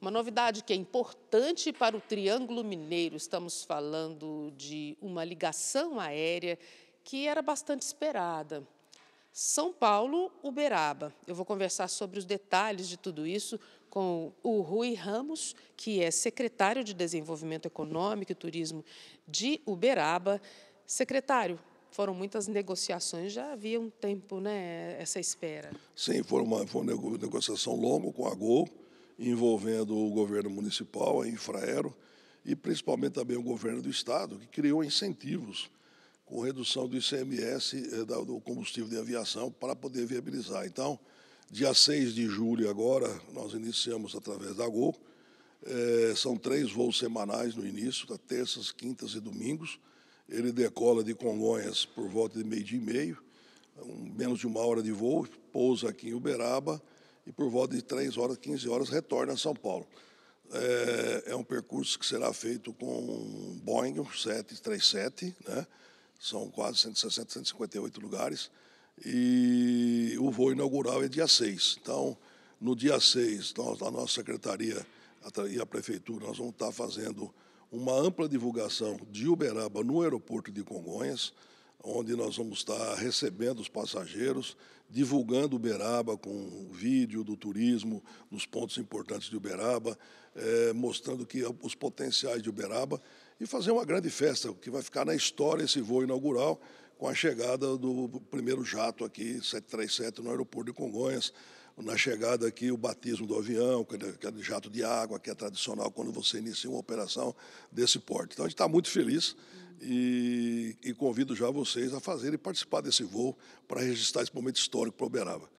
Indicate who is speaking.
Speaker 1: Uma novidade que é importante para o Triângulo Mineiro, estamos falando de uma ligação aérea que era bastante esperada. São Paulo, Uberaba. Eu vou conversar sobre os detalhes de tudo isso com o Rui Ramos, que é secretário de Desenvolvimento Econômico e Turismo de Uberaba. Secretário, foram muitas negociações, já havia um tempo, né, essa espera.
Speaker 2: Sim, foi uma, foi uma negociação longa com a Gol envolvendo o governo municipal, a Infraero, e principalmente também o governo do Estado, que criou incentivos com redução do ICMS eh, do combustível de aviação para poder viabilizar. Então, dia 6 de julho agora, nós iniciamos através da Gol, é, são três voos semanais no início, tá, terças, quintas e domingos. Ele decola de Congonhas por volta de meio-dia e meio, um, menos de uma hora de voo, pousa aqui em Uberaba, e por volta de 3 horas, 15 horas, retorna a São Paulo. É, é um percurso que será feito com Boeing 737, né? são quase 160, 158 lugares, e o voo inaugural é dia 6. Então, no dia 6, nós, a nossa secretaria e a prefeitura, nós vamos estar fazendo uma ampla divulgação de Uberaba no aeroporto de Congonhas, onde nós vamos estar recebendo os passageiros, divulgando Uberaba com vídeo do turismo, dos pontos importantes de Uberaba, é, mostrando que os potenciais de Uberaba e fazer uma grande festa, que vai ficar na história esse voo inaugural, com a chegada do primeiro jato aqui, 737, no aeroporto de Congonhas. Na chegada aqui, o batismo do avião, aquele é é jato de água que é tradicional quando você inicia uma operação desse porte. Então, a gente está muito feliz. E, e convido já vocês a fazerem participar desse voo para registrar esse momento histórico para Uberaba.